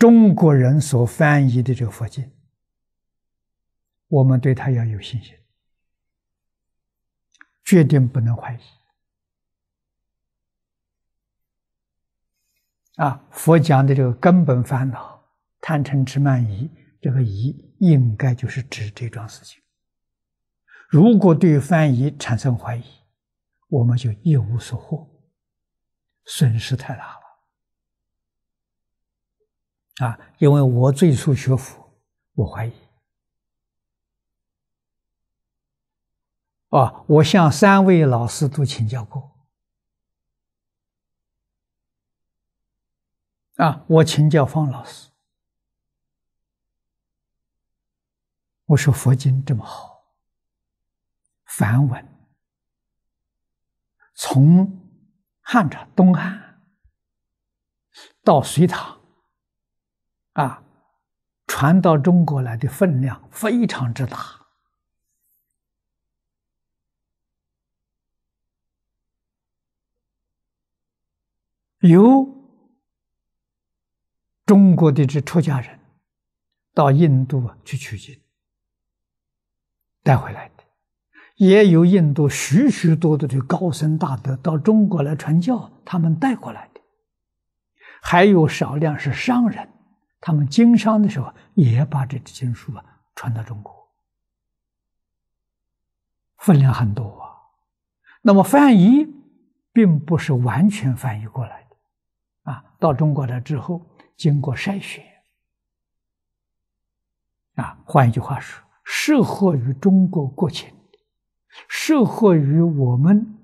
中国人所翻译的这个佛经，我们对他要有信心，绝对不能怀疑。啊，佛讲的这个根本烦恼贪嗔痴慢疑，这个疑应该就是指这桩事情。如果对翻译产生怀疑，我们就一无所获，损失太大。啊，因为我最初学佛，我怀疑。啊，我向三位老师都请教过。啊，我请教方老师，我说佛经这么好，梵文从汉朝东汉到隋唐。啊，传到中国来的分量非常之大，有中国的这出家人到印度啊去取经带回来的，也有印度许许多多的高僧大德到中国来传教，他们带过来的，还有少量是商人。他们经商的时候，也把这支经书啊传到中国，分量很多啊。那么翻译并不是完全翻译过来的，啊，到中国来之后，经过筛选，啊，换一句话说，适合于中国国情适合于我们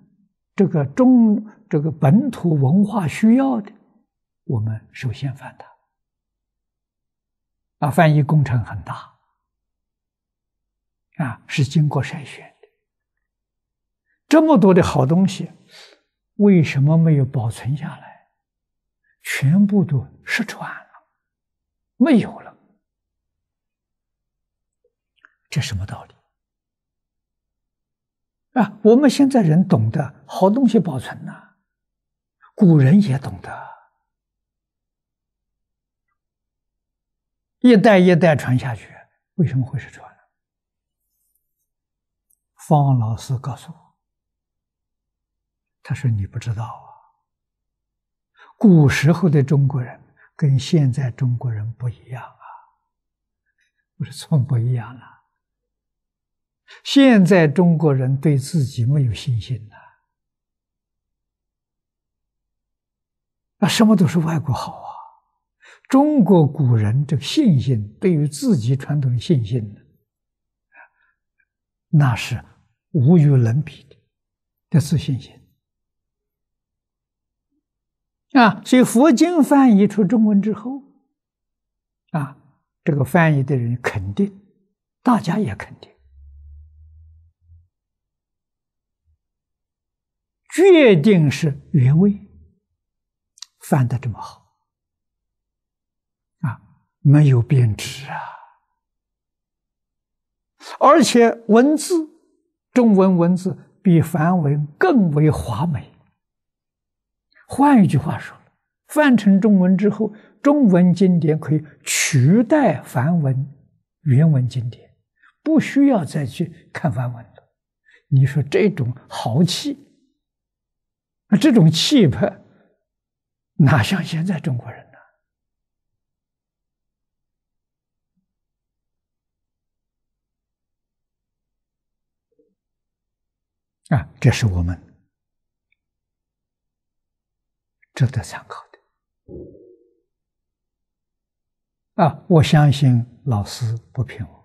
这个中这个本土文化需要的，我们首先翻它。翻译工程很大，啊，是经过筛选的。这么多的好东西，为什么没有保存下来？全部都失传了，没有了。这什么道理？啊，我们现在人懂得好东西保存呐，古人也懂得。一代一代传下去，为什么会是传？方老师告诉我，他说你不知道啊，古时候的中国人跟现在中国人不一样啊。我说从不一样了，现在中国人对自己没有信心呐，那什么都是外国好啊。中国古人这个信心，对于自己传统的信心，那是无与伦比的，这是信心啊！所以佛经翻译出中文之后，啊，这个翻译的人肯定，大家也肯定，确定是原味，翻的这么好。没有贬值啊！而且文字，中文文字比梵文更为华美。换一句话说，翻成中文之后，中文经典可以取代梵文原文经典，不需要再去看梵文了。你说这种豪气，这种气派，哪像现在中国人？啊，这是我们值得参考的。啊，我相信老师不骗我。